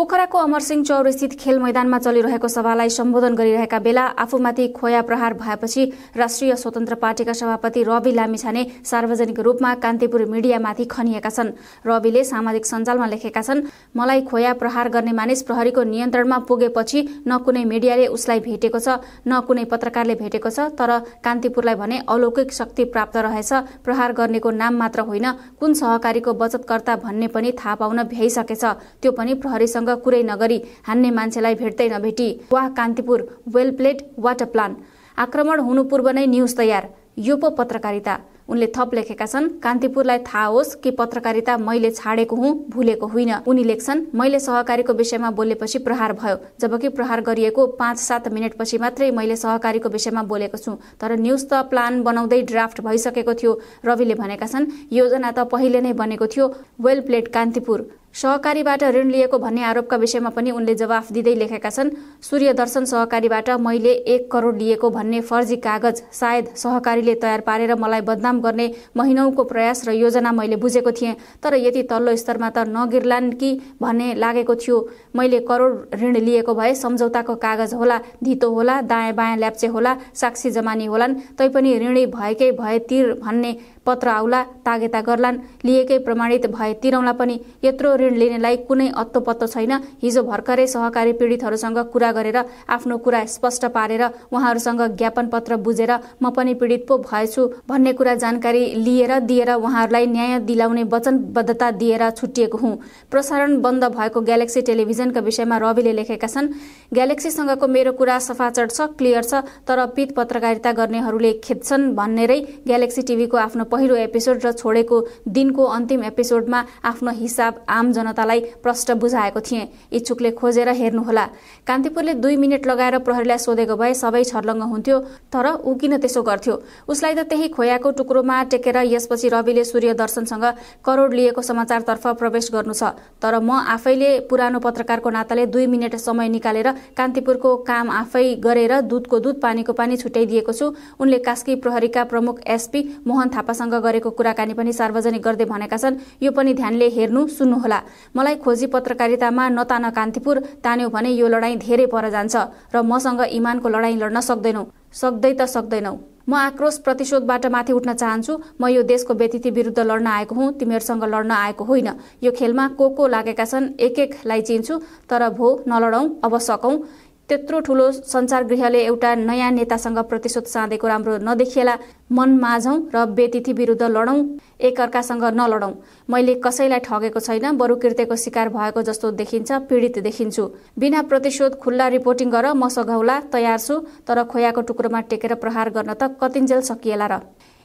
पोखराको अमरसिंह चौरस्थित खेल मैदानमा चलिरहेको सभालाई सम्बोधन गरिरहेका बेला आफूमाथि खोया प्रहार भएपछि राष्ट्रिय स्वतन्त्र पार्टीका सभापति रवि लामिछाने सार्वजनिक रूपमा कान्तिपुर मिडियामाथि खनिएका छन् रविले सामाजिक सञ्जालमा लेखेका छन् मलाई खोया प्रहार गर्ने मानिस प्रहरीको नियन्त्रणमा पुगेपछि न कुनै मिडियाले उसलाई भेटेको छ न कुनै पत्रकारले भेटेको छ तर कान्तिपुरलाई भने अलौकिक शक्ति प्राप्त रहेछ प्रहार गर्नेको नाम मात्र होइन कुन सहकारीको बचतकर्ता भन्ने पनि थाहा पाउन भ्याइसकेछ त्यो पनि प्रहरीसँग मसँग कुरै नगरी हान्ने मान्छेलाई भेट्दै नभेटी वाह कान्तिपुर वेल प्लेट वाटर प्लान आक्रमण हुनु पूर्व नै न्युज तयार यो पो पत्रकारिता उनले थप लेखेका छन् कान्तिपुरलाई थाहा होस् कि पत्रकारिता मैले छाडेको हुँ भुलेको होइन उनी लेख्छन् मैले सहकारीको विषयमा बोलेपछि प्रहार भयो जबकि प्रहार गरिएको पाँच सात मिनटपछि मात्रै मैले सहकारीको विषयमा बोलेको छु तर न्युज त प्लान बनाउँदै ड्राफ्ट भइसकेको थियो रविले भनेका छन् योजना त पहिले नै बनेको थियो वेल प्लेड कान्तिपुर सहकारीबाट ऋण लिएको भन्ने आरोपका विषयमा पनि उनले जवाफ दिँदै लेखेका छन् सूर्य दर्शन सहकारीबाट मैले एक करोड लिएको भन्ने फर्जी कागज सायद सहकारीले तयार पारेर मलाई बदनाम गर्ने महिनौको प्रयास र योजना मैले बुझेको थिएँ तर यति तल्लो स्तरमा त नगिर्लान् कि भन्ने लागेको थियो मैले करोड ऋण लिएको भए सम्झौताको कागज होला धितो होला दायाँ बायाँ ल्याप्चे होला साक्षी जमानी होलान् तैपनि ऋणी भएकै भए तिर भन्ने पत्र आउला तागेता गर्लान् लिएकै प्रमाणित भए तिरौँला पनि यत्रो ऋण लिनेलाई कुनै अत्तो पत्तो छैन हिजो भर्खरै सहकारी पीडितहरूसँग कुरा गरेर आफ्नो कुरा स्पष्ट पारेर उहाँहरूसँग ज्ञापन पत्र बुझेर म पनि पीडित पो भएछु भन्ने कुरा जानकारी लिएर दिएर उहाँहरूलाई न्याय दिलाउने वचनबद्धता दिएर छुट्टिएको हुँ प्रसारण बन्द भएको ग्यालेक्सी टेलिभिजनका विषयमा रविले लेखेका छन् ग्यालेक्सीसँगको मेरो कुरा सफाचट छ क्लियर छ तर पित पत्रकारिता गर्नेहरूले खेद्छन् भन्नेरै ग्यालेक्सी टिभीको आफ्नो पहिलो एपिसोड र छोडेको दिनको अन्तिम एपिसोडमा आफ्नो हिसाब आम जनतालाई प्रष्ट बुझाएको थिएँ इच्छुकले खोजेर हेर्नुहोला कान्तिपुरले दुई मिनट लगाएर प्रहरीलाई सोधेको भए सबै छर्लङ्ग हुन्थ्यो तर ऊ किन त्यसो गर्थ्यो उसलाई त त्यही खोयाको शुक्रमा टेकेर यसपछि रविले सूर्य दर्शनसँग करोड लिएको समाचारतर्फ प्रवेश गर्नु छ तर म आफैले पुरानो पत्रकारको नाताले दुई मिनट समय निकालेर कान्तिपुरको काम आफै गरेर दुधको दुध पानीको पानी छुट्याइदिएको छु उनले कास्की प्रहरीका प्रमुख एसपी मोहन थापासँग गरेको कुराकानी पनि सार्वजनिक गर्दै भनेका छन् यो पनि ध्यानले हेर्नु सुन्नुहोला मलाई खोजी पत्रकारितामा नतान कान्तिपुर तान्यो भने यो लडाईँ धेरै पर जान्छ र मसँग इमानको लडाईँ लड्न सक्दैनौ सक्दै त सक्दैनौ म आक्रोश प्रतिशोधबाट माथि उठ्न चाहन्छु म यो देशको व्यतिथि विरुद्ध लड्न आएको हुँ तिमीहरूसँग लड्न आएको होइन यो खेलमा को को लागेका छन् एक एकलाई चिन्छु तर भो नलडौँ अब सकौँ त्यत्रो ठुलो संसार गृहले एउटा नयाँ नेतासँग प्रतिशोध साँधेको राम्रो नदेखिएला मन माझौँ र बेतिथि विरुद्ध लडौँ एकअर्कासँग नलडौं मैले कसैलाई ठगेको छैन बरु कृत्यको शिकार भएको जस्तो देखिन्छ पीडित देखिन्छु बिना प्रतिशोध खुल्ला रिपोर्टिङ गर म सघाउला तयार छु तर खोयाको टुक्रोमा टेकेर प्रहार गर्न त कतिन्जेल सकिएला र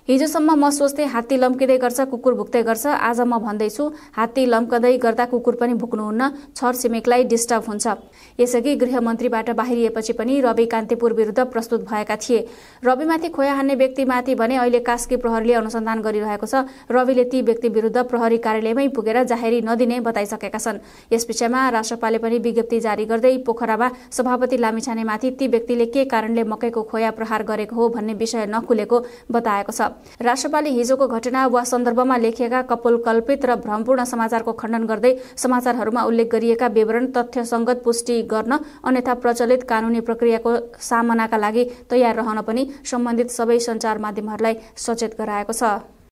हिजोसम्म म सोच्थेँ हात्ती लम्किँदै गर्छ कुकुर भुक्दै गर्छ आज म भन्दैछु हात्ती लम्कँदै गर्दा कुकुर पनि भुक्नुहुन्न छर छिमेकलाई डिस्टर्ब हुन्छ यसअघि गृहमन्त्रीबाट बाहिरिएपछि पनि रवि कान्तिपुर विरुद्ध प्रस्तुत भएका थिए रविमाथि खोया हान्ने व्यक्तिमाथि भने अहिले कास्की प्रहरीले अनुसन्धान गरिरहेको छ रविले ती व्यक्ति विरुद्ध प्रहरी कार्यालयमै पुगेर जाहेरी नदिने बताइसकेका छन् यस विषयमा राष्ट्रपाले पनि विज्ञप्ति जारी गर्दै पोखरामा सभापति लामिछानेमाथि ती व्यक्तिले के कारणले मकैको खोया प्रहार गरेको हो भन्ने विषय नखुलेको बताएको छ राष्ट्रपाले हिजोको घटना वा सन्दर्भमा लेखिएका कपोल कल्पित र भ्रमपूर्ण समाचारको खण्डन गर्दै समाचारहरूमा उल्लेख गरिएका विवरण तथ्यसङ्गत पुष्टि गर्न अन्यथा प्रचलित कानुनी प्रक्रियाको सामनाका लागि तयार रहन पनि सम्बन्धित सबै सञ्चार माध्यमहरूलाई सचेत गराएको छ